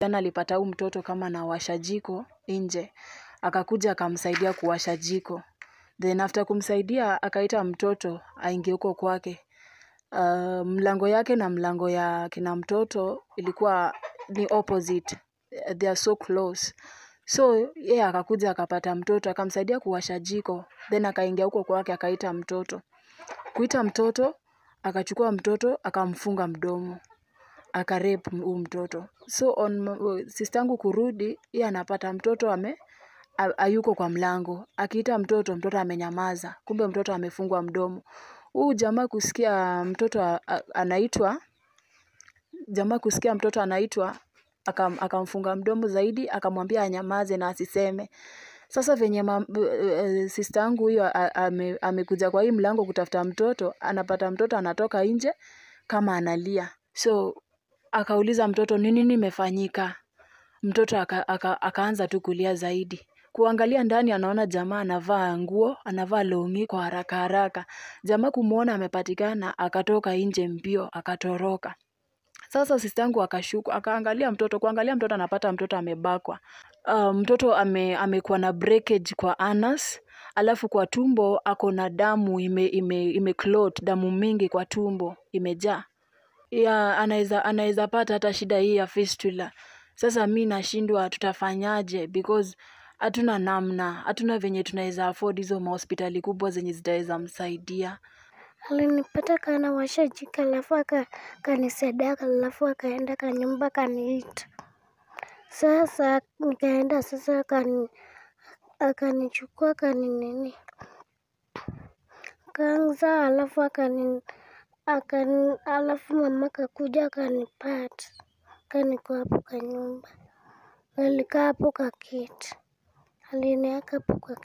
Jana alipata huyu mtoto kama anawasha jiko nje. Akakuja akamsaidia kuwasha jiko. Then after kumsaidia akaita mtoto aingie huko kwake. Uh, mlango yake na mlango ya kina mtoto ilikuwa ni opposite. They are so close. So yeye yeah, akakuja akapata mtoto akamsaidia kuwasha jiko. Then akaingia huko kwake akaita mtoto. Kuita mtoto akachukua mtoto akamfunga mdomo akarep huu mtoto so on uh, sistangu kurudi yeye anapata mtoto ame ayuko kwa mlango akiita mtoto mtoto amenyamaza kumbe mtoto amefungwa mdomo huu jamaa kusikia mtoto anaitwa jamaa kusikia mtoto anaitwa akamfunga aka mdomo zaidi akamwambia anyamaze na asiseme sasa venye uh, uh sista yangu huyo amekuja ame kwa hii mlango kutafuta mtoto anapata mtoto anatoka nje kama analia so Akauliza mtoto ni nini imefanyika? Mtoto aka, aka, tu kulia zaidi. Kuangalia ndani anaona jamaa anavaa nguo, anavaa longi kwa haraka haraka. Jamaa kumuona amepatikana, akatoka nje mbio, akatoroka. Sasa sistangu akashuka, akaangalia mtoto, kuangalia mtoto anapata mtoto amebakwa. Uh, mtoto ame, amekuwa na breakage kwa anus alafu kwa tumbo ako na damu ime, ime, ime clot, damu mingi kwa tumbo imejaa ya anaweza anaweza pata hata shida hii ya fistula. Sasa mi nashindwa tutafanyaje because hatuna namna, hatuna venye tunaweza afford hizo mahospitali kubwa zenye zitaweza msaidia. Alinipata kana washa jika alafu kanisaidia alafu akaenda kanyumba kaniita. Sasa nikaenda sasa kani akanichukua kani kanza alafu akanini alafu mama kakuja akanipata kaniko hapo kwa nyumba alikaa hapo kwa kiti alinieka hapo kwa